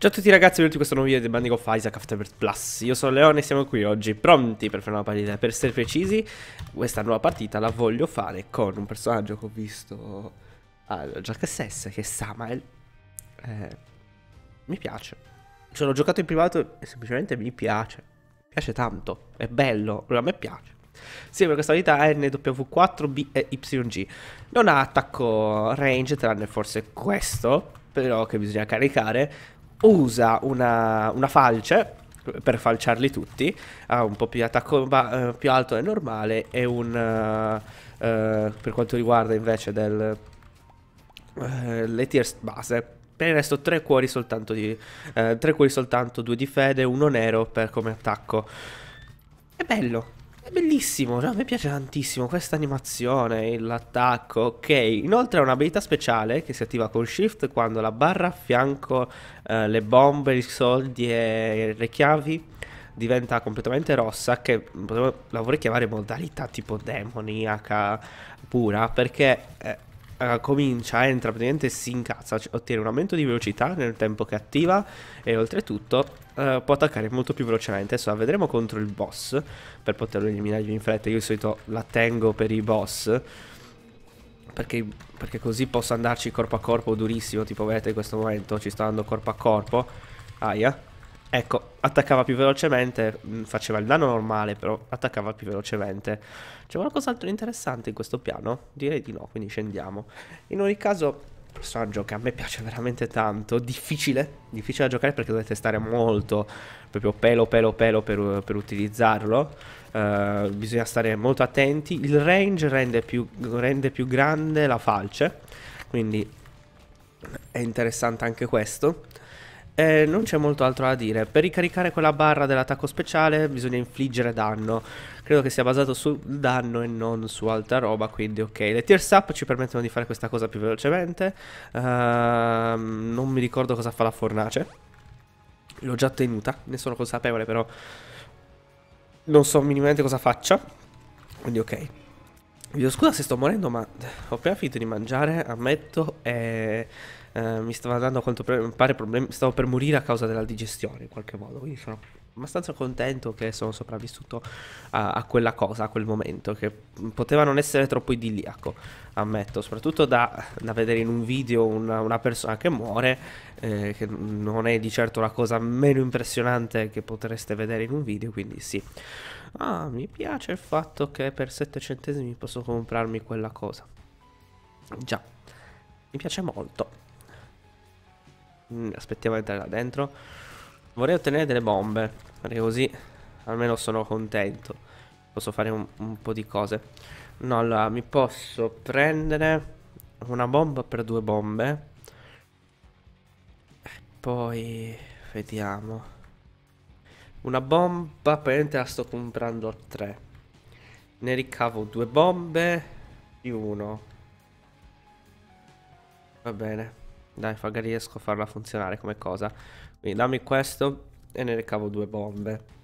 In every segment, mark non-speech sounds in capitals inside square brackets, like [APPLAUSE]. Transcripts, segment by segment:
Ciao a tutti ragazzi, benvenuti in questo nuovo video di Bandico of Isaac Afterbirth Plus Io sono Leone e siamo qui oggi pronti per fare una partita Per essere precisi, questa nuova partita la voglio fare con un personaggio che ho visto al ah, Jack SS Che è Samael eh, Mi piace Ce l'ho giocato in privato e semplicemente mi piace Mi piace tanto, è bello, a me piace sì, per questa unità è NW4B e YG Non ha attacco range tranne forse questo Però che bisogna caricare usa una, una falce per falciarli tutti, ha un po' più di attacco ba- eh, più alto del normale e un... Uh, per quanto riguarda invece del, uh, le tier base. Per il resto tre cuori soltanto di... tre cuori soltanto, due di fede, uno nero per come attacco. È bello, è bellissimo, cioè, a me piace tantissimo questa animazione, l'attacco, ok. Inoltre ha un'abilità speciale che si attiva con Shift quando la barra a fianco, eh, le bombe, i soldi e le chiavi diventa completamente rossa che mm, la vorrei chiamare modalità tipo demoniaca pura perché eh, uh, comincia, entra, praticamente si incazza, cioè, ottiene un aumento di velocità nel tempo che attiva e oltretutto uh, può attaccare molto più velocemente. Adesso la vedremo contro il boss per poterlo eliminare in fretta. Io di solito la tengo per i boss. Perché, perché così posso andarci corpo a corpo durissimo, tipo vedete in questo momento ci sto andando corpo a corpo. Aia. Ecco, attaccava più velocemente, mm, faceva il danno normale, però attaccava più velocemente. C'è qualcos'altro di interessante in questo piano? Direi di no, quindi scendiamo. In ogni caso, personaggio che a me piace veramente tanto, difficile, difficile da giocare perché dovete stare molto, proprio pelo pelo pelo per, per utilizzarlo. Uh, bisogna stare molto attenti. Il range rende più, rende più grande la falce, quindi è interessante anche questo. Eh, non c'è molto altro da dire. Per ricaricare quella barra dell'attacco speciale bisogna infliggere danno. Credo che sia basato su danno e non su altra roba, quindi ok. Le tears up ci permettono di fare questa cosa più velocemente. Uh, non mi ricordo cosa fa la fornace. L'ho già tenuta, ne sono consapevole però non so minimamente cosa faccia. Quindi ok. Vi chiedo scusa se sto morendo, ma ho appena finito di mangiare, ammetto, e eh, mi stava dando a quanto pare problemi. Stavo per morire a causa della digestione in qualche modo, quindi sono abbastanza contento che sono sopravvissuto a, a, quella cosa, a quel momento, che poteva non essere troppo idilliaco, ammetto, soprattutto da, da vedere in un video una, una persona che muore, eh, che non è di certo la cosa meno impressionante che potreste vedere in un video, quindi sì. Ah, mi piace il fatto che per 7 centesimi posso comprarmi quella cosa. Già, mi piace molto. Mm, aspettiamo di entrare là dentro. Vorrei ottenere delle bombe, perché così almeno sono contento. Posso fare un, un po' di cose. No, allora, mi posso prendere una bomba per due bombe. E poi, vediamo. Una bomba, apparentemente la sto comprando a tre. Ne ricavo due bombe più uno. Va bene. Dai, magari riesco a farla funzionare come cosa. Quindi dammi questo e ne ricavo due bombe.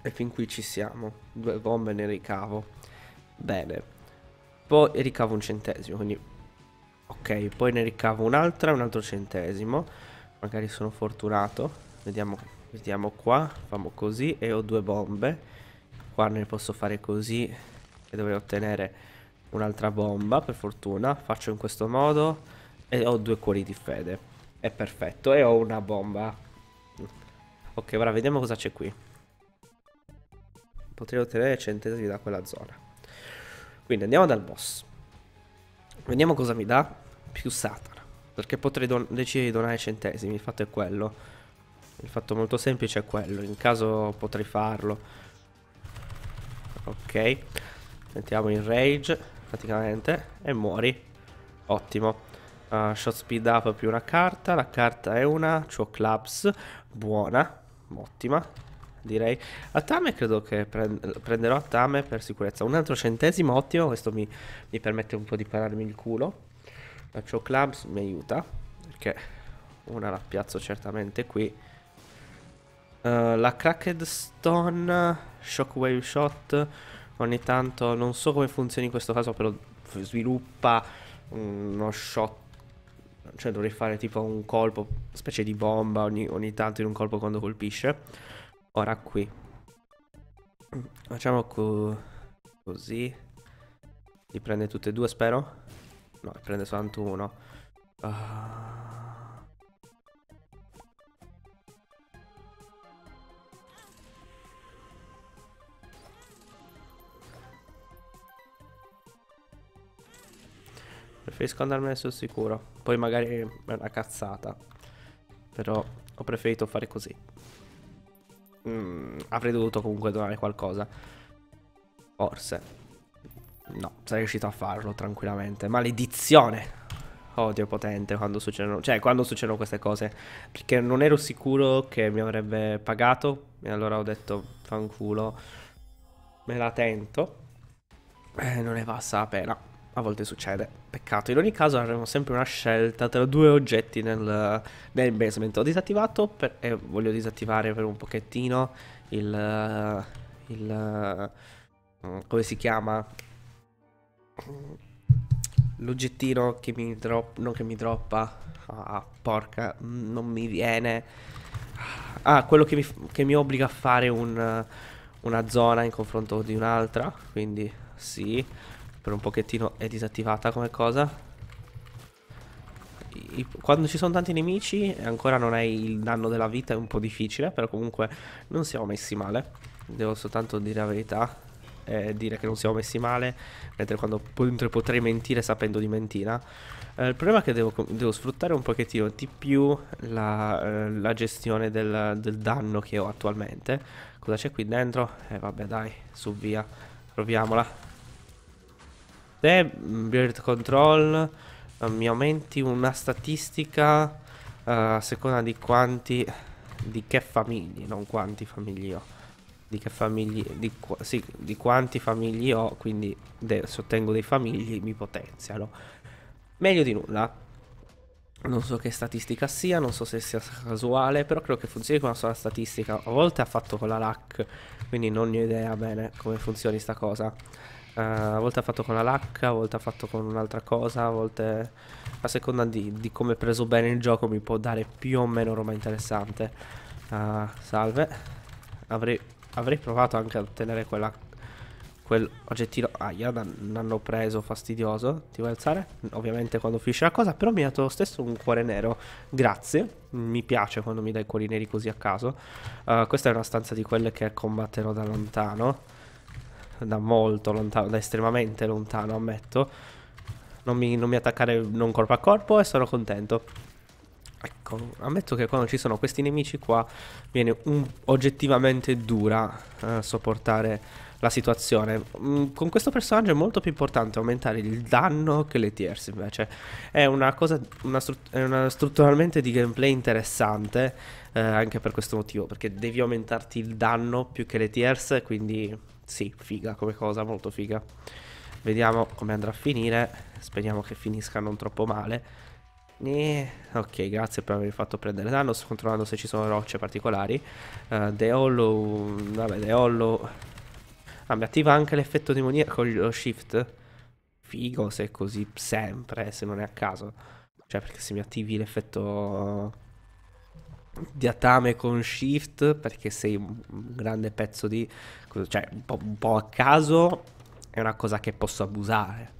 E fin qui ci siamo. Due bombe ne ricavo. Bene. Poi ricavo un centesimo, quindi... Ok, poi ne ricavo un'altra, un altro centesimo. Magari sono fortunato. Vediamo, vediamo qua. Famo così e ho due bombe. Qua ne posso fare così e dovrei ottenere un'altra bomba, per fortuna. Faccio in questo modo e ho due cuori di fede. È perfetto. E ho una bomba. Ok, ora vediamo cosa c'è qui. Potrei ottenere centesimi da quella zona. Quindi andiamo dal boss. Vediamo cosa mi dà più Satana. Perché potrei decidere di donare centesimi, il fatto è quello. Il fatto molto semplice è quello, in caso potrei farlo. Ok. Mettiamo in rage, praticamente, e muori. Ottimo. Eh, shot Speed Up più una carta. La carta è una Chuo Clubs, buona, ottima, direi. A Atame credo che prend prenderò Atame per sicurezza. Un altro centesimo, ottimo, questo mi, mi permette un po' di pararmi il culo. La Chuo Clubs mi aiuta, perché una la piazzo certamente qui. Uh, la Cracked Stone, Shockwave Shot, ogni tanto non so come funzioni in questo caso, però sviluppa uno shot cioè dovrei fare tipo un colpo, specie di bomba ogni, ogni tanto in un colpo quando colpisce. Ora qui. Facciamo co così. Li prende tutte e due, spero. No, li prende soltanto uno. Uh... Preferisco andarmene sul sicuro. Poi magari è una cazzata. Però ho preferito fare così. Mm, avrei dovuto comunque donare qualcosa. Forse. No, sarei riuscito a farlo tranquillamente. Maledizione! Odio potente quando succedono, cioè quando succedono queste cose. Perché non ero sicuro che mi avrebbe pagato. E allora ho detto, fanculo, me la tento. Eh, non ne passa la pena a volte succede. Peccato. In ogni caso avremo sempre una scelta tra due oggetti nel, nel basement. Ho disattivato per, e voglio disattivare per un pochettino il... il mm, come si chiama? L'oggettino che mi droppa... Non che mi droppa... Ah, porca. Non mi viene. Ah, quello che mi, che mi obbliga a fare un, una zona in confronto di un'altra. Quindi sì per un pochettino è disattivata come cosa. quando ci sono tanti nemici e ancora non hai il danno della vita è un po' difficile, però comunque non siamo messi male. Devo soltanto dire la verità, e dire che non siamo messi male, mentre quando mentre potrei mentire sapendo di mentina. Eh, il problema è che devo, devo, sfruttare un pochettino di più la, eh, la gestione del, del, danno che ho attualmente. Cosa c'è qui dentro? Eh vabbè dai, su via, proviamola. Te, Bird Control, eh, mi aumenti una statistica uh, a seconda di quanti, di che famiglie, non quanti famiglie ho. Di che famiglie, di, sì, di quanti famiglie ho, quindi se ottengo dei famigli mi potenziano. Meglio di nulla. Non so che statistica sia, non so se sia casuale, però credo che funzioni con una sola statistica. A volte ha fatto con la LAC, quindi non ne ho idea bene come funzioni sta cosa. Eh, a volte ha fatto con la lacca, a volte ha fatto con un'altra cosa, a volte a seconda di, di come è preso bene il gioco mi può dare più o meno roba interessante. Uh, salve. Avrei, avrei, provato anche a ottenere quella, quel oggettino. Ah, io l'hanno preso fastidioso. Ti vuoi alzare? Ovviamente quando finisce la cosa, però mi ha dato lo stesso un cuore nero. Grazie. Mi piace quando mi dai cuori neri così a caso. Uh, questa è una stanza di quelle che combatterò da lontano. [LAUGHS] da molto lontano, da estremamente lontano, ammetto. Non mi, non mi attaccare non corpo a corpo e sono contento. Ecco, ammetto che quando ci sono questi nemici qua viene un, oggettivamente dura eh, sopportare la situazione. Mm, con questo personaggio è molto più importante aumentare il danno che le tiers invece. È una cosa una è una strutturalmente di gameplay interessante eh, anche per questo motivo, perché devi aumentarti il danno più che le tiers, quindi sì, figa come cosa, molto figa. Vediamo come andrà a finire. Speriamo che finisca non troppo male. E... Ok, grazie per avermi fatto prendere danno. Sto controllando se ci sono rocce particolari. Uh, The Hollow... Vabbè, The Hollow... Ah, mi attiva anche l'effetto demoniaco lo shift. Figo se è così sempre, eh, se non è a caso. Cioè, perché se mi attivi l'effetto di atame con shift perché sei un grande pezzo di cioè un po', un po', a caso, è una cosa che posso abusare.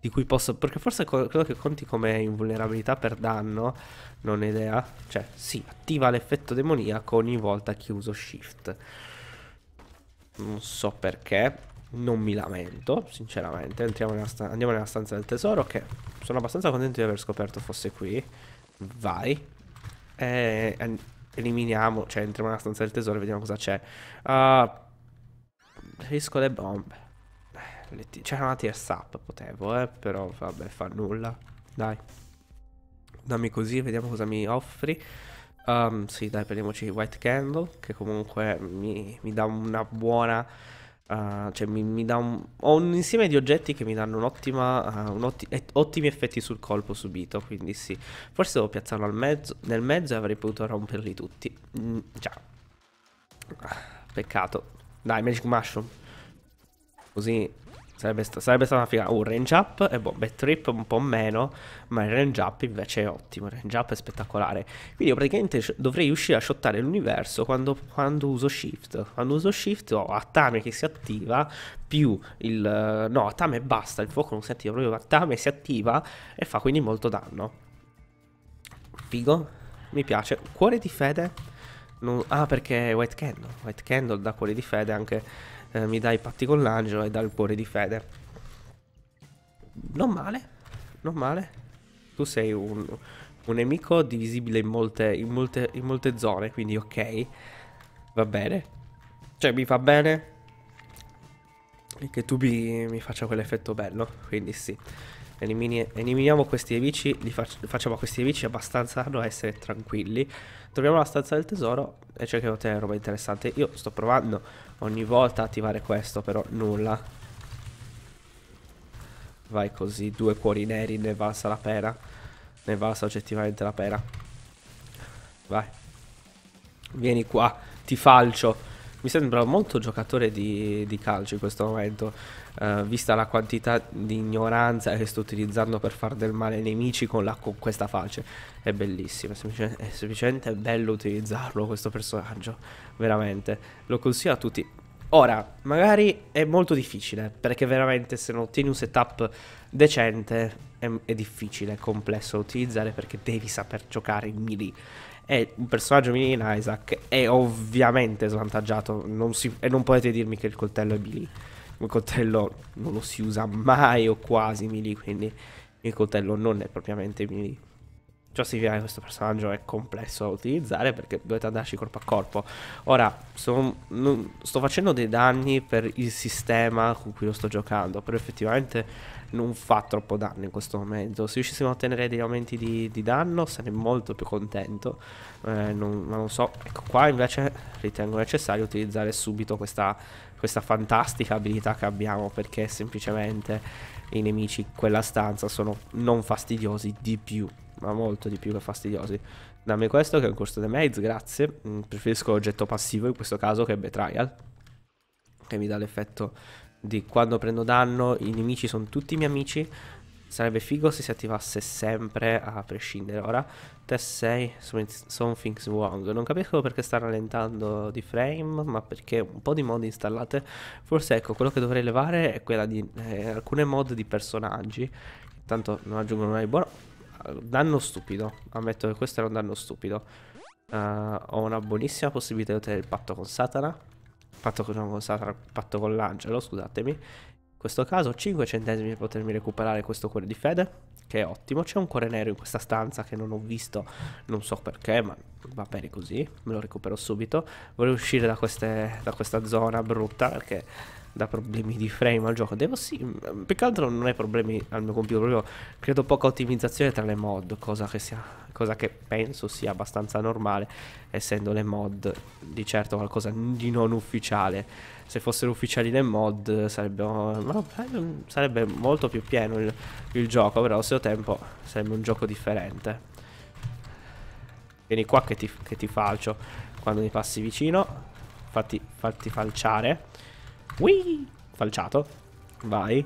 Di cui posso, perché forse credo che conti come invulnerabilità per danno, non ho idea. Cioè, sì, attiva l'effetto demoniaco ogni volta che uso shift. Non so perché, non mi lamento, sinceramente. Nella andiamo nella stanza del tesoro, che sono abbastanza contento di aver scoperto fosse qui. Vai. E eh, eliminiamo, cioè entriamo nella stanza del tesoro e vediamo cosa c'è. Uh, Preferisco le bombe. Eh, c'era una tears up, potevo, eh. Però vabbè, fa nulla. Dai. Dammi così, vediamo cosa mi offri. Um, sì, dai, prendiamoci White Candle, che comunque mi, mi dà una buona... Uh, cioè mi, mi dà un, ho un insieme di oggetti che mi danno un'ottima, uh, un otti, et, ottimi effetti sul colpo subito, quindi sì. Forse devo piazzarlo mezzo, nel mezzo e avrei potuto romperli tutti. Mm, già. Ah, peccato. Dai, Magic Mushroom. Così sarebbe, sta sarebbe stata una figa. Un uh, oh, range up e eh, boh, backtrip un po' meno, ma il range up invece è ottimo, il range up è spettacolare. Quindi io praticamente dovrei riuscire a shottare l'universo quando, quando, uso shift. Quando uso shift ho Atame che si attiva, più il... no, Atame basta, il fuoco non si attiva, proprio Atame si attiva e fa quindi molto danno. Figo, mi piace. Cuore di fede non... Ah, perché White Candle. White Candle dà cuore di fede anche. Eh, mi dà i patti con l'angelo e dà il cuore di fede. Non male. Non male. Tu sei un, un nemico divisibile in molte, in, molte, in molte zone, quindi ok. Va bene. Cioè, mi fa bene. E che tu mi, mi faccia quell'effetto bello. Quindi sì. Elimini, eliminiamo questi nemici, li fac facciamo questi nemici abbastanza a essere tranquilli. Troviamo la stanza del tesoro e cerchiamo di ottenere roba interessante. Io sto provando ogni volta a attivare questo, però nulla. Vai così, due cuori neri, ne valsa la pena. Ne valsa oggettivamente la pena. Vai. Vieni qua, ti falcio mi sembra molto giocatore di, di calcio in questo momento, eh, vista la quantità di ignoranza che sto utilizzando per far del male ai nemici con, la, con questa falce. È bellissimo, è semplicemente, è semplicemente bello utilizzarlo questo personaggio, veramente. Lo consiglio a tutti. Ora, magari è molto difficile, perché veramente se non ottieni un setup decente è, è difficile, è complesso da utilizzare perché devi saper giocare in melee e un personaggio mini in Isaac è ovviamente svantaggiato. Non si, e non potete dirmi che il coltello è melee. Il coltello non lo si usa mai o quasi melee, quindi il coltello non è propriamente melee. Ciò significa che questo personaggio è complesso da utilizzare perché dovete andarci corpo a corpo. Ora, son, non, sto facendo dei danni per il sistema con cui lo sto giocando, però effettivamente non fa troppo danno in questo momento. Se riuscissimo a ottenere degli aumenti di, di danno sarei molto più contento, eh, non, ma non so, ecco qua invece ritengo necessario utilizzare subito questa, questa fantastica abilità che abbiamo perché semplicemente i nemici in quella stanza sono non fastidiosi di più, ma molto di più che fastidiosi. Dammi questo che è un corso di maze, grazie. Mm, preferisco l'oggetto passivo in questo caso che è betrayal, che mi dà l'effetto di quando prendo danno i nemici sono tutti i miei amici. Sarebbe figo se si attivasse sempre a prescindere. Ora, test 6, something's wrong. Non capisco perché sta rallentando di frame, ma perché un po' di mod installate. Forse ecco, quello che dovrei levare è quella di eh, alcune mod di personaggi. Tanto non aggiungono mai buono. Danno stupido. Ammetto che questo era un danno stupido. Uh, ho una buonissima possibilità di ottenere il patto con Satana patto con, diciamo, patto con l'angelo, scusatemi. In questo caso 5 centesimi per potermi recuperare questo cuore di fede, che è ottimo. C'è un cuore nero in questa stanza che non ho visto, non so perché, ma va bene così, me lo recupero subito. Volevo uscire da, queste, da questa zona brutta perché da problemi di frame al gioco. Devo sì, mm, più che altro non è problemi al mio computer, proprio credo poca ottimizzazione tra le mod, cosa che, sia, cosa che penso sia abbastanza normale, essendo le mod di certo qualcosa di non ufficiale. Se fossero ufficiali le mod sarebbe, no, sarebbe molto più pieno il, il gioco, però allo stesso tempo sarebbe un gioco differente. Vieni qua che ti, che ti falcio quando mi passi vicino, fatti, fatti falciare. Whee! falciato. Vai.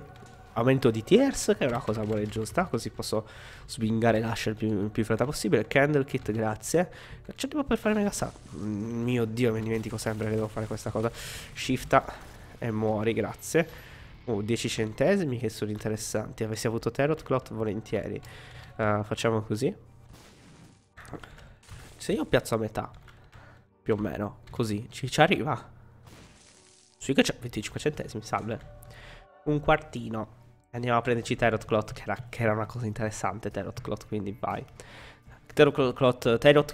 Aumento di tiers, che è una cosa buona e giusta, così posso swingare l'asher il più, più fretta possibile. Candle kit, grazie. C'è tipo per fare mega sa. Mm, mio dio, mi dimentico sempre che devo fare questa cosa. Shifta e muori, grazie. Oh, uh, 10 centesimi che sono interessanti. Avessi avuto Tarot Clot volentieri. Uh, facciamo così. Se io piazzo a metà, più o meno, così, ci, ci arriva. Sui 25 centesimi, salve. Un quartino. Andiamo a prenderci Tarot Clot, che era, che era una cosa interessante Tarot Clot, quindi vai. Tarot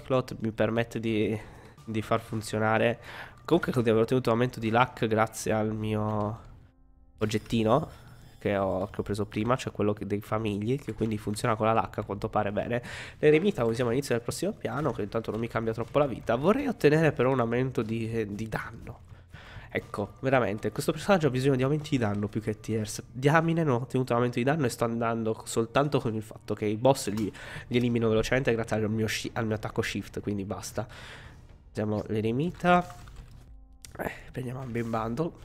Clot, mi permette di, di far funzionare. Comunque credo di aver ottenuto un aumento di luck grazie al mio oggettino che ho, che ho preso prima, cioè quello dei famigli, che quindi funziona con la luck a quanto pare bene. L'eremita lo usiamo all'inizio del prossimo piano, che intanto non mi cambia troppo la vita. Vorrei ottenere però un aumento di, di danno Ecco, veramente, questo personaggio ha bisogno di aumenti di danno più che TRs. Diamine non ho ottenuto aumento di danno e sto andando soltanto con il fatto che i boss li, li elimino velocemente grazie al mio, al mio, attacco shift, quindi basta. Usiamo l'eremita. Eh, prendiamo un bel bando.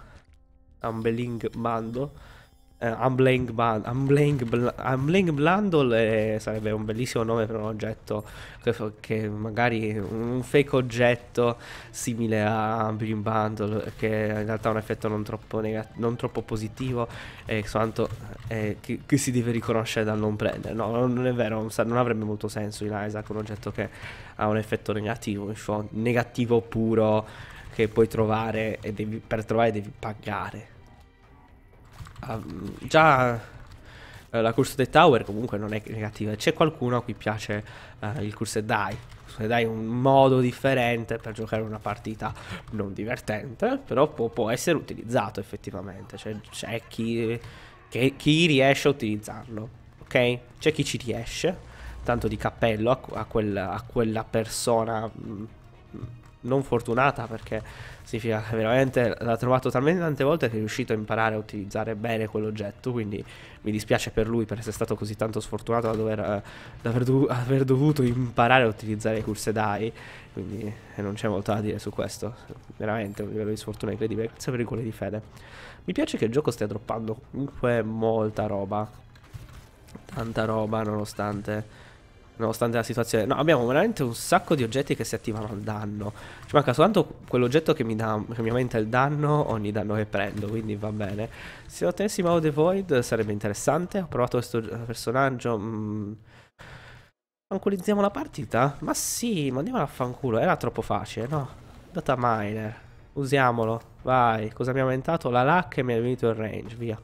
Un bel bando. Uh, Unblank, Blandle, Blandle eh, sarebbe un bellissimo nome per un oggetto che, che magari un fake oggetto simile a Unbling Bundle che in realtà ha un effetto non troppo, non troppo positivo e eh, soltanto eh, chi, chi, si deve riconoscere dal non prendere no non è vero non, non avrebbe molto senso in Isaac un oggetto che ha un effetto negativo negativo puro che puoi trovare e devi, per trovare devi pagare uh, già eh, la Cursed Tower comunque non è negativa. C'è qualcuno a cui piace uh, il Cursed Die. Cursed Die è un modo differente per giocare una partita non divertente, però può, può essere utilizzato effettivamente. Cioè, c'è chi, che, chi, riesce a utilizzarlo, ok? C'è chi ci riesce, tanto di cappello a, a, quella, a quella persona... Mh, mm, non fortunata perché significa che veramente l'ha trovato talmente tante volte che è riuscito a imparare a utilizzare bene quell'oggetto, quindi mi dispiace per lui per essere stato così tanto sfortunato da dover, eh, da aver, dov- aver, dovuto imparare a utilizzare i cursedai DAI, quindi eh, non c'è molto da dire su questo, veramente un livello di sfortuna incredibile, grazie per i gol di fede. Mi piace che il gioco stia droppando comunque molta roba, tanta roba nonostante Nonostante la situazione No abbiamo veramente un sacco di oggetti che si attivano al danno Ci manca soltanto quell'oggetto che mi dà Che mi aumenta il danno ogni danno che prendo Quindi va bene Se ottenessimo Out the Void sarebbe interessante Ho provato questo personaggio mm. Fanculizziamo la partita? Ma sì, ma andiamo a fanculo Era troppo facile, no? Data miner Usiamolo Vai, cosa mi ha aumentato? La LAC e mi ha venuto il range, via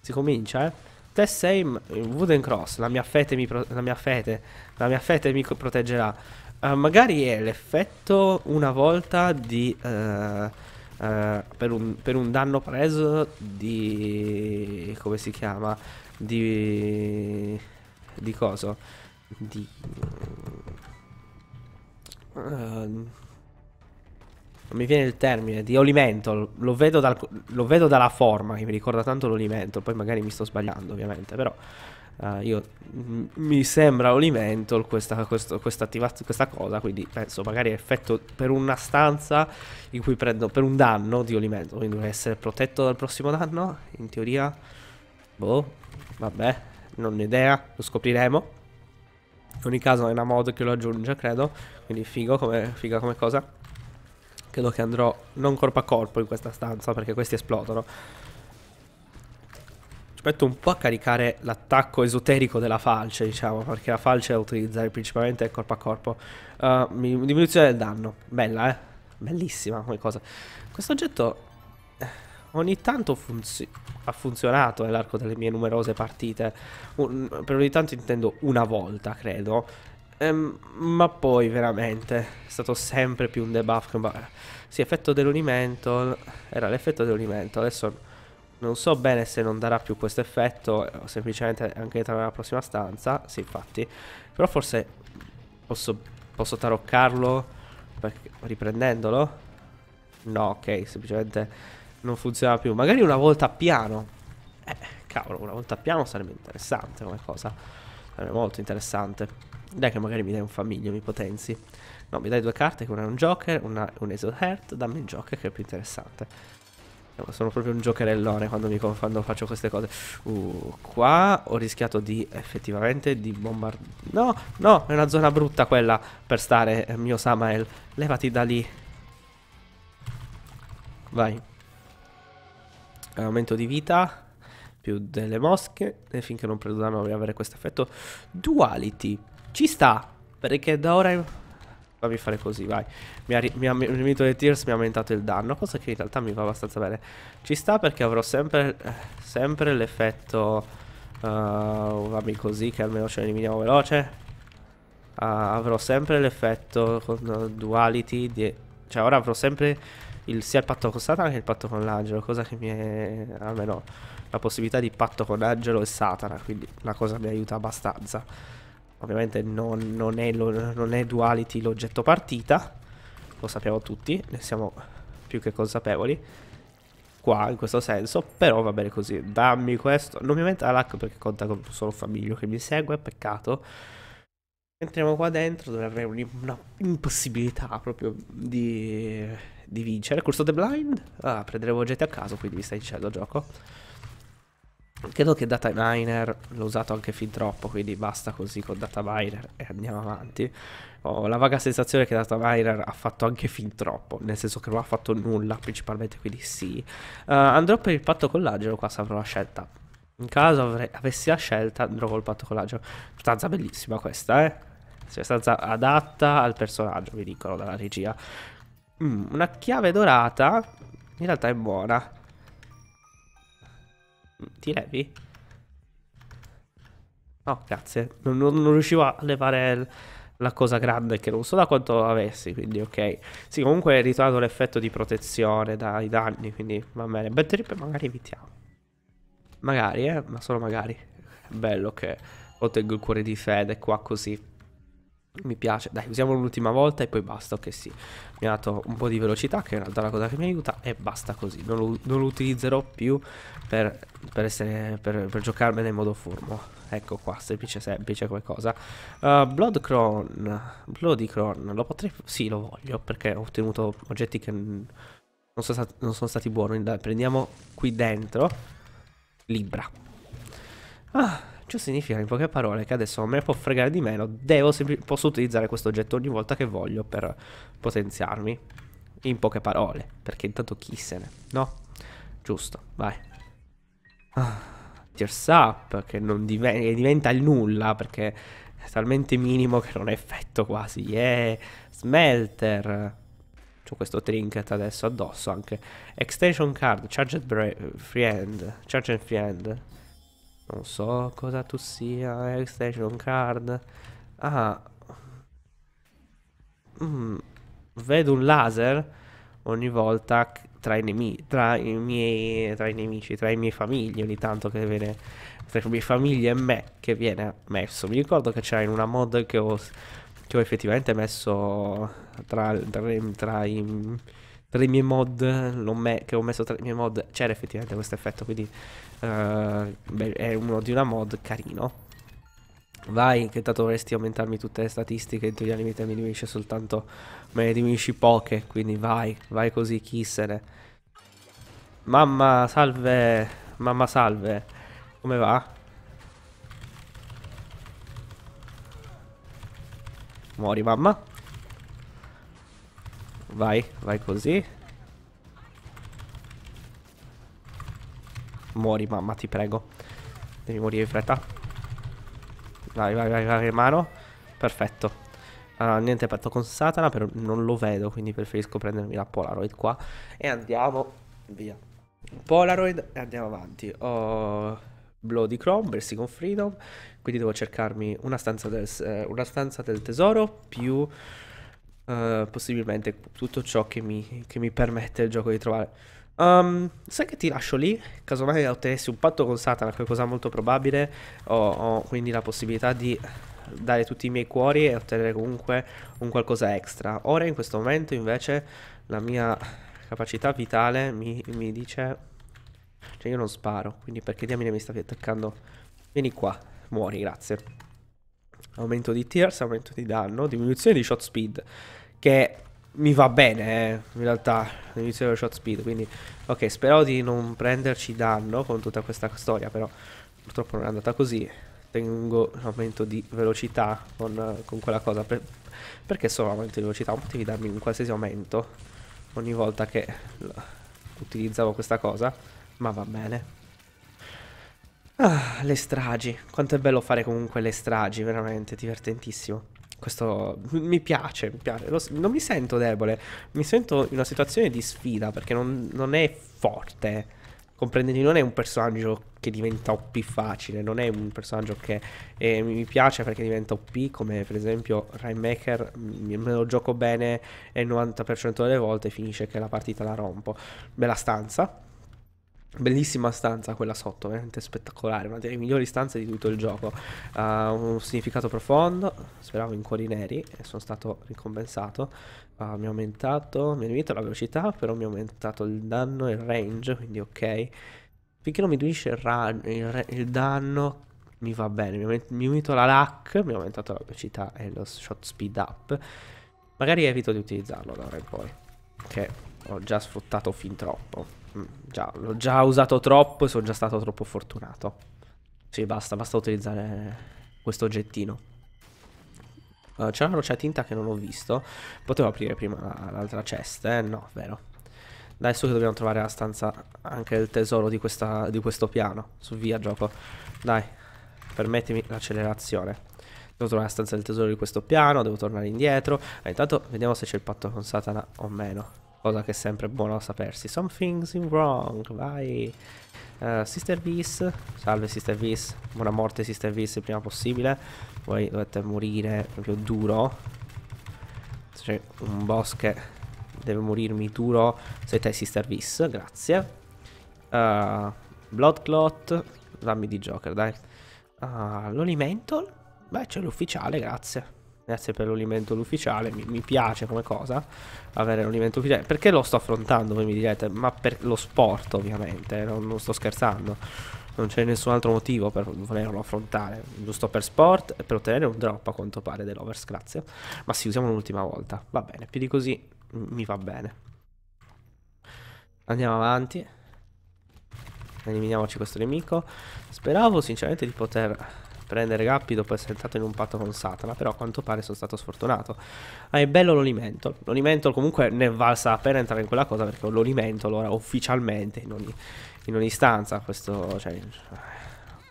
Si comincia, eh Test same Wooden Cross, la mia fete mi, pro la mia fete, la mia fete mi proteggerà. Uh, magari è l'effetto una volta di... Uh, Uh, per, un, per, un, danno preso di... come si chiama? Di... di cosa? Di... Uh, non mi viene il termine di Olimentol. Lo vedo, dal, lo vedo dalla forma che mi ricorda tanto l'olimento, Poi magari mi sto sbagliando, ovviamente. Però uh, io, mi sembra Olimentol questa, questo, questa, cosa. Quindi penso magari effetto per una stanza in cui prendo per un danno di Olimentol. Quindi deve essere protetto dal prossimo danno. In teoria, boh, vabbè, non ho idea. Lo scopriremo. In ogni caso è una mod che lo aggiunge, credo. Quindi figo come, figa come cosa. Credo che andrò non corpo a corpo in questa stanza perché questi esplodono. Aspetto un po' a caricare l'attacco esoterico della falce, diciamo, perché la falce la utilizzare principalmente corpo a corpo. Uh, diminuzione del danno, bella eh, bellissima come cosa. Questo oggetto eh, ogni tanto funzi ha funzionato nell'arco delle mie numerose partite, un, per ogni tanto intendo una volta credo, Um, ma poi veramente è stato sempre più un debuff. Ma... Sì, effetto dell'unimento. Era l'effetto dell'unimento. Adesso non so bene se non darà più questo effetto. O semplicemente anche entrare la prossima stanza. Sì, infatti. Però forse posso, posso taroccarlo perché... riprendendolo. No, ok, semplicemente non funziona più. Magari una volta piano. Eh, cavolo, una volta piano sarebbe interessante come cosa. Sarebbe molto interessante. Dai che magari mi dai un famiglio, mi potenzi. No, mi dai due carte, una è un Joker, una è un Hazel Heart, dammi il Joker che è più interessante. Sono proprio un giocherellone quando, mi, quando faccio queste cose. Uh, qua ho rischiato di effettivamente di bombardare. No, no, è una zona brutta quella per stare, eh, mio Samael. Levati da lì. Vai. Aumento di vita più delle mosche e finché non prendo danno produrranno avere questo effetto duality ci sta, perché da ora in... Fammi fare così, vai. Mi ha, mi le tears mi ha aumentato il danno, cosa che in realtà mi va abbastanza bene. Ci sta perché avrò sempre, sempre l'effetto... Uh, fammi così che almeno ce lo eliminiamo veloce. Uh, avrò sempre l'effetto con duality di... Cioè ora avrò sempre il, sia il patto con Satana che il patto con l'angelo Cosa che mi è... almeno la possibilità di patto con angelo e Satana Quindi la cosa mi aiuta abbastanza Ovviamente non, non, è, lo, non è duality l'oggetto partita, lo sappiamo tutti, ne siamo più che consapevoli qua in questo senso però va bene così dammi questo non mi aumenta la perché conta con solo famiglio che mi segue peccato entriamo qua dentro dove avrei un'impossibilità proprio di, di vincere curso the blind ah prenderemo oggetti a caso quindi mi stai dicendo gioco Credo che data miner l'ho usato anche fin troppo, quindi basta così con data miner e andiamo avanti. Ho la vaga sensazione che data miner ha fatto anche fin troppo, nel senso che non ha fatto nulla principalmente, quindi sì. Uh, andrò per il patto collageno, qua saprò la scelta. In caso avrei, avessi la scelta andrò col patto collageno. Stanza bellissima questa, eh. Cioè, stanza adatta al personaggio, mi dicono dalla regia. Mm, una chiave dorata in realtà è buona. Ti levi? Oh, grazie. Non, non, non riuscivo a levare... la cosa grande che non so da quanto avessi, quindi ok. Sì, comunque è ritornato l'effetto di protezione dai danni, quindi va bene. Bad trip magari evitiamo. Magari, eh, ma solo magari. È bello che ottengo il cuore di fede qua così. Mi piace, dai usiamolo l'ultima volta e poi basta, ok sì Mi ha dato un po' di velocità che è la cosa che mi aiuta e basta così Non lo, non lo utilizzerò più per, per, essere, per, per giocarmene in modo furbo Ecco qua, semplice semplice come cosa uh, eh, Bloodcron, Bloodycron, lo potrei... sì lo voglio perché ho ottenuto oggetti che non sono stati, non sono stati buoni dai, Prendiamo qui dentro Libra Ah Ciò significa in poche parole che adesso non me ne può fregare di meno, sempl- posso utilizzare questo oggetto ogni volta che voglio per potenziarmi. In poche parole, perché intanto chi se ne, no? Giusto, vai. Ah, tears up, che non diven diventa il nulla, perché è talmente minimo che non ha effetto quasi. Yeah, smelter. C'ho questo trinket adesso addosso anche. Extension card, charged friend, charged friend. Non so cosa tu sia, extension eh, card. Ah. Mm. Vedo un laser ogni volta tra i, nemici, tra, i miei, tra i nemici, tra i miei famigli ogni tanto che viene, tra le mie famiglie e me che viene messo. Mi ricordo che c'era in una mod che ho, che ho effettivamente messo tra, tra, tra i tra i miei mod me- che ho messo tra i miei mod c'era effettivamente questo effetto quindi uh, beh, è uno di una mod carino vai che tanto dovresti aumentarmi tutte le statistiche in teoria limite mi diminuisce soltanto me ne diminuisci poche quindi vai vai così chissene mamma salve mamma salve come va? muori mamma Vai, vai così. Muori, mamma, ti prego. Devi morire in fretta. Vai, vai, vai, vai, mano. Perfetto. Allora, niente patto con Satana, però non lo vedo, quindi preferisco prendermi la Polaroid qua. E andiamo via. Polaroid e andiamo avanti. Ho Bloody Chrome, Bersi con Freedom, quindi devo cercarmi una stanza del, eh, una stanza del tesoro più... Eh, possibilmente tutto ciò che mi, che mi, permette il gioco di trovare. Um, sai che ti lascio lì, casomai ottenessi un patto con Satana, che è cosa molto probabile, ho, ho quindi la possibilità di dare tutti i miei cuori e ottenere comunque un qualcosa extra. Ora in questo momento invece la mia capacità vitale mi, mi dice... Cioè io non sparo, quindi perché diamine mi stavi attaccando? Vieni qua, muori, grazie. Aumento di tears, aumento di danno, diminuzione di shot speed. Che mi va bene, eh, in realtà, all'inizio dello shot speed, quindi... Ok, speravo di non prenderci danno con tutta questa storia, però purtroppo non è andata così. Tengo un aumento di velocità con, con quella cosa. Per, perché solo aumento di velocità? Potevi darmi un qualsiasi aumento ogni volta che utilizzavo questa cosa, ma va bene. Ah, le stragi. Quanto è bello fare comunque le stragi, veramente divertentissimo questo mi piace, mi piace. non mi sento debole, mi sento in una situazione di sfida perché non, non è forte. Comprendete, non è un personaggio che diventa OP facile, non è un personaggio che eh, mi piace perché diventa OP, come per esempio Rainmaker, mm, me lo gioco bene e il 90% delle volte finisce che la partita la rompo. Bella stanza, Bellissima stanza quella sotto, veramente spettacolare, una delle migliori stanze di tutto il gioco. Ha uh, un significato profondo, speravo in cuori neri e sono stato ricompensato. Uh, mi ha aumentato, mi ha limitato la velocità, però mi ha aumentato il danno e il range, quindi ok. Finché non mi diminuisce il, il, il, danno mi va bene, mi, ha mi la LAC, mi ha aumentato la velocità e lo shot speed up. Magari evito di utilizzarlo da ora in poi, che ho già sfruttato fin troppo. Mm, già, l'ho già usato troppo e sono già stato troppo fortunato. Sì, basta, basta utilizzare questo oggettino. Uh, eh, C'è una roccia tinta che non ho visto. Potevo aprire prima l'altra cesta, eh? No, vero. Adesso che dobbiamo trovare la stanza anche il tesoro di, questa, di questo piano. Su via gioco. Dai, permettimi l'accelerazione. Devo trovare la stanza del tesoro di questo piano, devo tornare indietro. Eh, intanto vediamo se c'è il patto con Satana o meno cosa che è sempre buono a sapersi. Something's wrong, vai. Uh, Sister Vis, salve Sister Vis, buona morte Sister Vis il prima possibile. Voi dovete morire proprio duro. C'è un boss che deve morirmi duro. Sei te Sister Vis, grazie. Uh, Blood dammi di Joker, dai. Uh, L'Olimental, beh c'è l'ufficiale, grazie. Grazie per l'unimento ufficiale, mi, mi, piace come cosa avere l'unimento ufficiale. Perché lo sto affrontando, voi mi direte, ma per lo sport ovviamente, eh, non, non sto scherzando. Non c'è nessun altro motivo per volerlo affrontare, giusto per sport e per ottenere un drop a quanto pare dell'overs, grazie. Ma sì, usiamo un'ultima volta, va bene, più di così mi va bene. Andiamo avanti. Eliminiamoci questo nemico. Speravo sinceramente di poter prendere Gappi dopo essere entrato in un patto con Satana, però a quanto pare sono stato sfortunato. Ah, è bello l'Olimento. L'Olimento comunque ne è valsa la pena entrare in quella cosa perché l'Olimento allora ufficialmente in ogni, in ogni stanza, questo, cioè,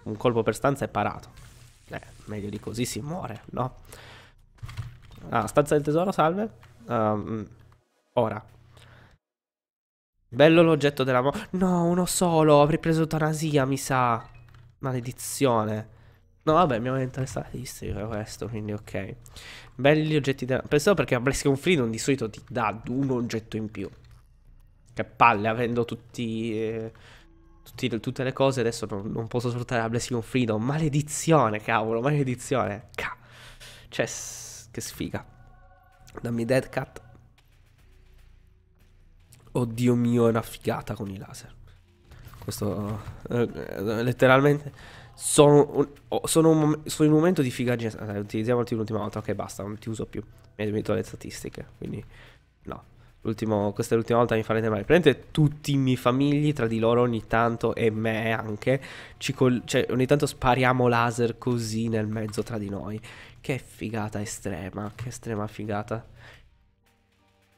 un colpo per stanza è parato. Eh, meglio di così si muore, no? Ah, stanza del tesoro, salve. Um, ora, Bello l'oggetto della morte. No, uno solo. Avrei preso eutanasia, mi sa. Maledizione. No, vabbè, mi aveva interessato la questo, quindi ok. Belli oggetti da... Pensavo perché a Blaze Freedom di solito ti dà un oggetto in più. Che palle, avendo tutti... Eh, tutti tutte le cose, adesso non, non posso sfruttare la Blessing Freedom. Maledizione, cavolo, maledizione. Ca. Cioè, che sfiga. Dammi Dead Cat. Oddio mio, è una figata con i laser. Questo... Eh, eh letteralmente... Sono, un, sono, un, un momento di figaggine. Allora, ah, utilizziamo l'ultima volta. Ok, basta, non ti uso più. Mi hai detto le statistiche. Quindi, no. L'ultimo, questa è l'ultima volta che mi farete male. Prendete tutti i miei famigli tra di loro ogni tanto e me anche. Col, cioè, ogni tanto spariamo laser così nel mezzo tra di noi. Che figata estrema. Che estrema figata.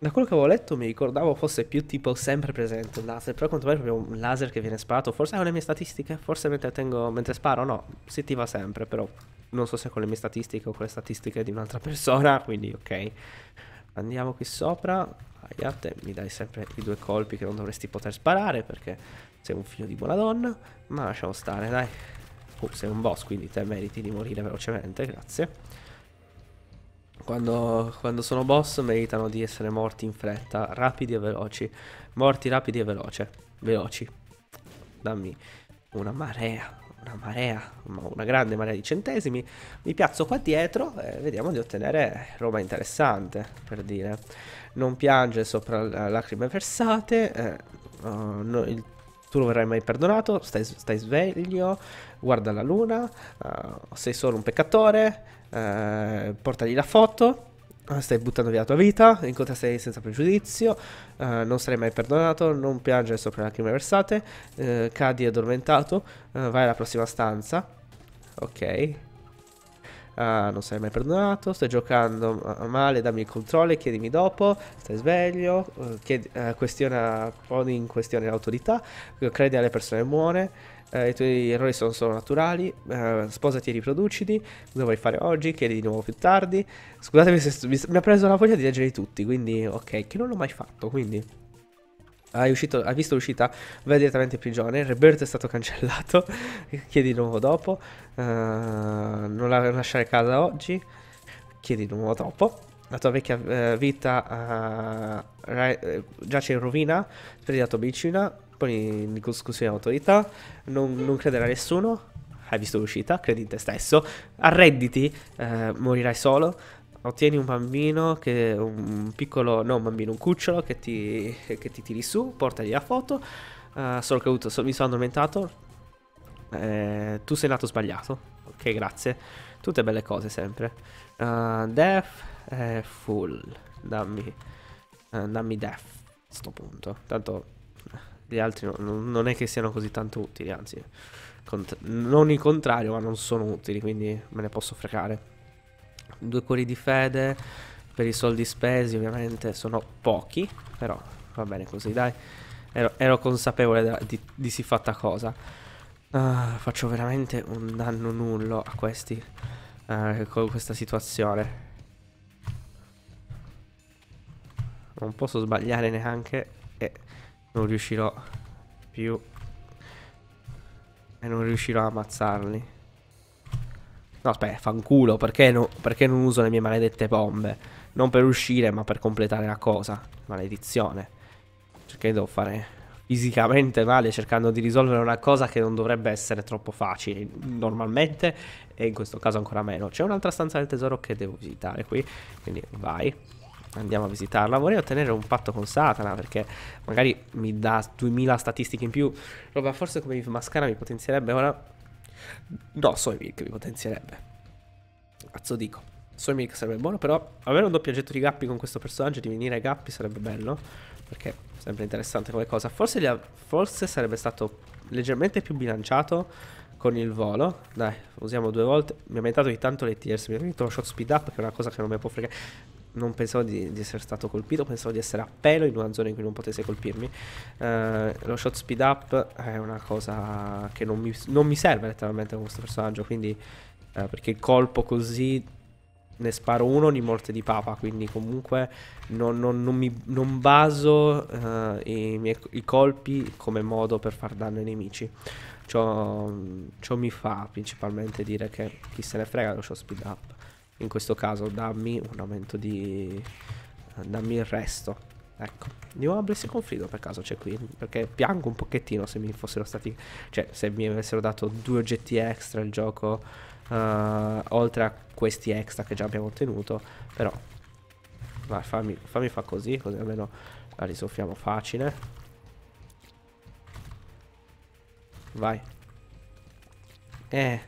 Da quello che avevo letto mi ricordavo fosse più tipo sempre presente un laser, però a quanto pare è proprio un laser che viene sparato, forse è ah, con le mie statistiche, forse mentre, tengo, mentre sparo, no, si attiva sempre, però non so se con le mie statistiche o con le statistiche di un'altra persona, quindi ok. Andiamo qui sopra, Ayate, mi dai sempre i due colpi che non dovresti poter sparare perché sei un figlio di buona donna, ma lasciamo stare, dai. Oh, sei un boss, quindi te meriti di morire velocemente, grazie. Quando, quando, sono boss meritano di essere morti in fretta, rapidi e veloci. Morti rapidi e veloce. veloci. Dammi una marea, una marea, una grande marea di centesimi. Mi piazzo qua dietro e vediamo di ottenere roba interessante, per dire. Non piange sopra lacrime versate. Eh, oh, no, il, tu non verrai mai perdonato, stai, stai sveglio, guarda la luna, uh, sei solo un peccatore, eh, portagli la foto, stai buttando via la tua vita, incontrastai senza pregiudizio, eh, non sarai mai perdonato, non piangere sopra lacrime versate, eh, cadi addormentato, eh, vai alla prossima stanza, ok, Uh, non sarai mai perdonato, stai giocando male, dammi il controllo, chiedimi dopo, stai sveglio, uh, chiedi, uh, questiona, poni in questione l'autorità, credi alle persone buone, eh, i tuoi errori sono solo naturali, eh, sposati e riproduciti, cosa vuoi fare oggi, chiedi di nuovo più tardi. Scusatemi se mi, mi ha preso la voglia di leggere tutti, quindi ok, che non l'ho mai fatto, quindi... Hai, uscito, hai, visto l'uscita, vai direttamente in prigione. Roberto è stato cancellato. [LAUGHS] Chiedi di nuovo dopo. Uh, non lasciare casa oggi. Chiedi di nuovo dopo. La tua vecchia uh, vita uh, giace in rovina. Speri la tua vicina con, con scusa autorità, non, non credere a nessuno, hai visto l'uscita, credi in te stesso, arredditi, eh, morirai solo, ottieni un bambino, che, un piccolo, no un bambino, un cucciolo che ti, che ti tiri su, portagli la foto, eh, sono caduto, so, mi sono addormentato, eh, tu sei nato sbagliato, ok grazie, tutte belle cose sempre. Uh, eh, death è full, dammi, uh, dammi death a sto punto, tanto gli altri no, non è che siano così tanto utili, anzi, cont- non il contrario, ma non sono utili, quindi me ne posso fregare. Due cuori di fede per i soldi spesi, ovviamente sono pochi, però va bene così, dai. Ero, ero consapevole da, di, di fatta cosa. Uh, faccio veramente un danno nullo a questi uh, eh, con questa situazione. Non posso sbagliare neanche e non riuscirò più e non riuscirò a ammazzarli. No, aspetta, fanculo, perché, no, perché non uso le mie maledette bombe? Non per uscire, ma per completare la cosa. Maledizione. Perché cioè, devo fare fisicamente male cercando di risolvere una cosa che non dovrebbe essere troppo facile normalmente e in questo caso ancora meno. C'è un'altra stanza del tesoro che devo visitare qui, quindi vai andiamo a visitarla. Vorrei ottenere un patto con Satana perché magari mi dà 2000 statistiche in più. Roba, forse come Mascara mi potenzierebbe ora. No, Soymilk mi potenzierebbe. Cazzo dico. Soymilk sarebbe buono, però avere un doppio oggetto di Gappi con questo personaggio e divenire Gappi sarebbe bello. Perché è sempre interessante come cosa. Forse, ha... forse sarebbe stato leggermente più bilanciato con il volo. Dai, usiamo due volte. Mi ha aumentato di tanto le tears. Mi ha aumentato lo shot speed up, che è una cosa che non mi può fregare non pensavo di, di, essere stato colpito, pensavo di essere a pelo in una zona in cui non potesse colpirmi. Eh, lo shot speed up è una cosa che non mi, non mi serve letteralmente con questo personaggio, quindi eh, perché il colpo così ne sparo uno di morte di papa, quindi comunque non, non, non, mi, non baso eh, i, miei, i colpi come modo per far danno ai nemici. Ciò, ciò mi fa principalmente dire che chi se ne frega lo shot speed up in questo caso dammi un aumento di... dammi il resto. Ecco, di nuovo Blessing Conflido per caso c'è qui, perché piango un pochettino se mi fossero stati... cioè se mi avessero dato due oggetti extra il gioco, uh, oltre a questi extra che già abbiamo ottenuto, però... Vai, fammi, fammi fa così, così almeno la risoffiamo facile. Vai. Eh,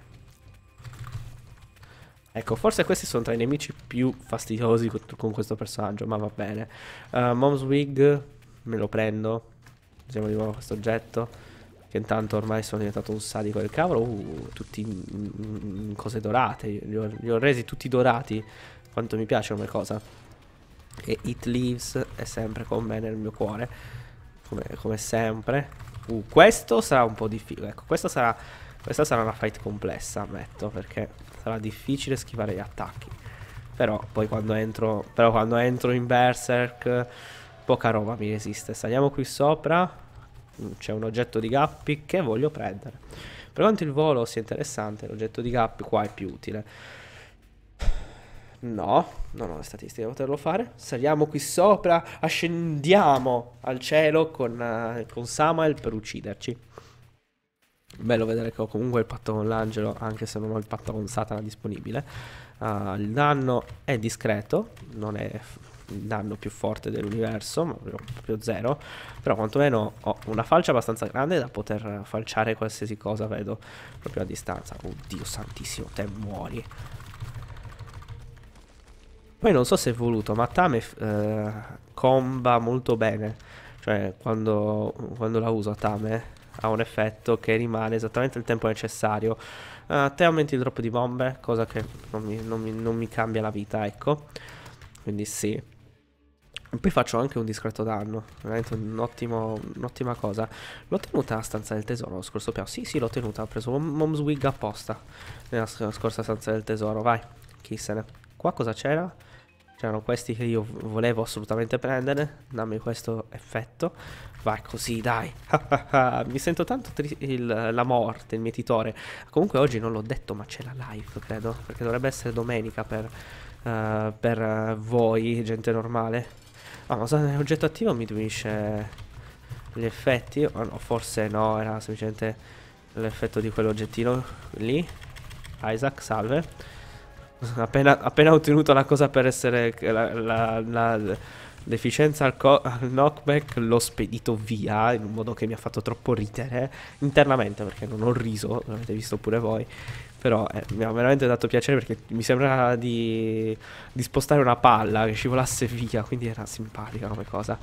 Ecco, forse questi sono tra i nemici più fastidiosi con questo personaggio, ma va bene. Uh, eh, Mom's Wig, me lo prendo. Usiamo di nuovo questo oggetto. Che intanto ormai sono diventato un sadico del cavolo. Uh, tutti in, cose dorate. Li ho, li ho, resi tutti dorati. Quanto mi piace come cosa. E It Leaves è sempre con me nel mio cuore. Come, come sempre. Uh, questo sarà un po' difficile. Ecco, questa sarà, questa sarà una fight complessa, ammetto, perché sarà difficile schivare gli attacchi. Però poi quando entro, però quando entro in Berserk poca roba mi resiste. Saliamo qui sopra. Mm, c'è un oggetto di Gappi che voglio prendere. Per quanto il volo sia interessante, l'oggetto di Gappi qua è più utile. No, non ho le statistiche da poterlo fare. Saliamo qui sopra, ascendiamo al cielo con, uh, con Samael per ucciderci bello vedere che ho comunque il patto con l'angelo, anche se non ho il patto con Satana disponibile. Uh, il danno è discreto, non è il danno più forte dell'universo, ma proprio zero, però quantomeno ho una falcia abbastanza grande da poter falciare qualsiasi cosa vedo proprio a distanza. Oddio santissimo, te muori. Poi non so se è voluto, ma Tame eh, comba molto bene. Cioè, quando, quando la uso a Tame, ha un effetto che rimane esattamente il tempo necessario. Uh, te aumenti il drop di bombe, cosa che non mi, non mi, non mi cambia la vita, ecco. Quindi sì. E poi faccio anche un discreto danno, veramente un'ottima cosa. L'ho tenuta a stanza del tesoro, lo scorso piano. Sì, sì, l'ho tenuta, ho preso Mom's Wig apposta nella scorsa stanza del tesoro. Vai, chi Qua cosa c'era? C'erano questi che io volevo assolutamente prendere. Dammi questo effetto. Vai così, dai. [LAUGHS] Mi sento tanto il, la morte, il mietitore. Comunque oggi non l'ho detto, ma c'è la live, credo. Perché dovrebbe essere domenica per, uh, per uh, voi, gente normale. Ah, ma so, l'oggetto attivo mi diminuisce gli effetti. Oh, no, forse no, era semplicemente l'effetto di quell'oggettino lì. Isaac, salve appena, appena ottenuto la cosa per essere la, la, la, l'efficienza al, co- al knockback, l'ho spedito via in un modo che mi ha fatto troppo ridere internamente perché non ho riso, l'avete visto pure voi. Però eh, mi ha veramente dato piacere perché mi sembrava di, di spostare una palla che scivolasse via, quindi era simpatica come cosa.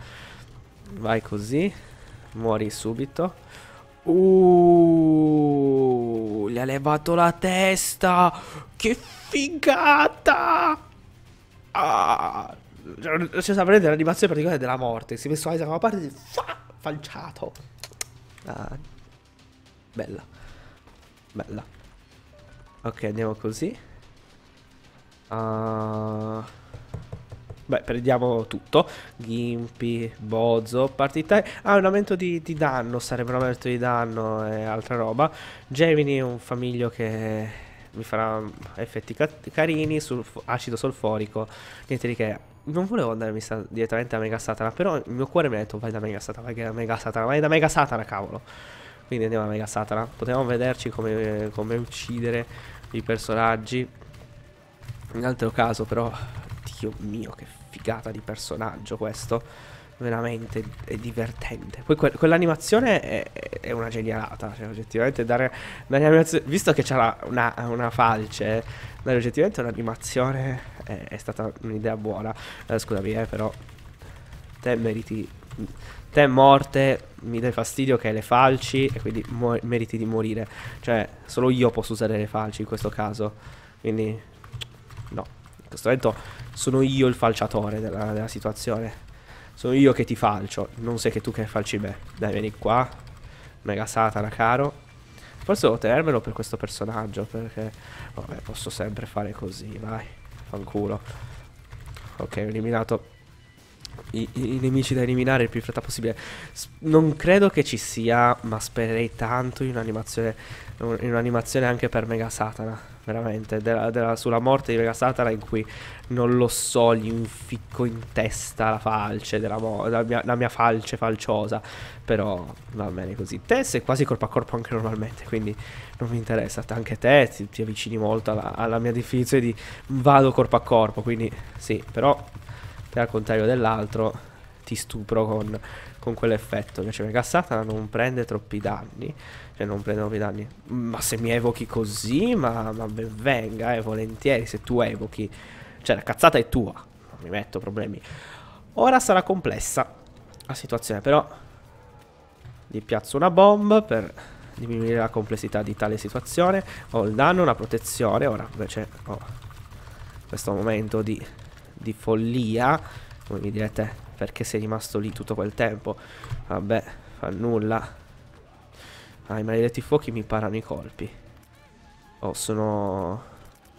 Vai così, muori subito. Uh, gli ha levato la testa. Che figata. Ah. Cioè, saprete l'animazione praticamente della morte. Si è messo Isaac da una parte e fa, falciato. Ah. Bella. Bella. Ok, andiamo così. Ah. Uh... Beh, prendiamo tutto. Gimpi, Bozo, partita... Ah, un aumento di, di danno, sarebbe un aumento di danno e altra roba. Gemini un famiglio che mi farà effetti carini, sul acido solforico, niente di che. Non volevo andare direttamente a Mega Satana, però il mio cuore mi ha detto vai da Mega Satana, vai da Mega Satana, vai da Mega Satana, cavolo. Quindi andiamo a Mega Satana. Potevamo vederci come, come uccidere i personaggi. In altro caso però, Dio mio che figata di personaggio questo. Veramente è divertente. Poi que quell'animazione è, è, una genialata. Cioè, oggettivamente dare un'animazione. Visto che c'era una, una, falce, dare oggettivamente un'animazione è, è, stata un'idea buona. Eh, scusami, eh, però. Te meriti te morte mi dai fastidio che hai le falci e quindi meriti di morire. Cioè, solo io posso usare le falci in questo caso. Quindi, no questo ecco, momento sono io il falciatore della, della situazione. Sono io che ti falcio, non sei che tu che falci me. Dai, vieni qua. Mega Satana, caro. Forse devo tenermelo per questo personaggio, perché... Vabbè, posso sempre fare così, vai. Fanculo. Ok, ho eliminato i, i, nemici da eliminare il più in fretta possibile. S non credo che ci sia, ma spererei tanto in un'animazione, in un'animazione anche per Mega Satana, veramente, della, della, sulla morte di Mega Satana in cui non lo so, gli inficco in testa la falce, della la, mia, la mia falce falciosa, però va bene così. Tess è quasi corpo a corpo anche normalmente, quindi non mi interessa, anche te ti, ti avvicini molto alla, alla mia definizione di vado corpo a corpo, quindi sì, però però al contrario dell'altro ti stupro con, con quell'effetto. Invece Mega Satana non prende troppi danni. Cioè non prende troppi danni. Ma se mi evochi così, ma, ma ben venga, eh, volentieri. Se tu evochi... Cioè la cazzata è tua. Non mi metto problemi. Ora sarà complessa la situazione, però... Gli piazzo una bomba per diminuire la complessità di tale situazione. Ho il danno, una protezione. Ora invece ho questo momento di di follia. Come mi direte perché sei rimasto lì tutto quel tempo. Vabbè, fa nulla. Ah, i maledetti fuochi mi parano i colpi. Oh, sono...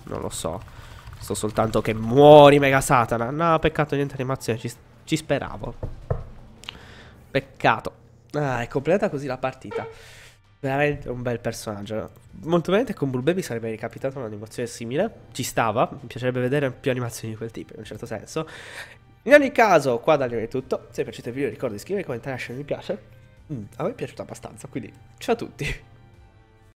Non lo so. So soltanto che muori, mega satana. No, peccato, niente animazione. Ci, ci speravo. Peccato. Ah, è completa così la partita. Veramente un bel personaggio. Molto probabilmente con Bullbaby sarebbe ricapitata un'animazione simile. Ci stava, mi piacerebbe vedere più animazioni di quel tipo, in un certo senso. In ogni caso, qua da Leone è tutto. Se vi è piaciuto il video ricordo di iscrivervi, commentare, lasciare un mi piace. Mm, a me è piaciuto abbastanza, quindi ciao a tutti.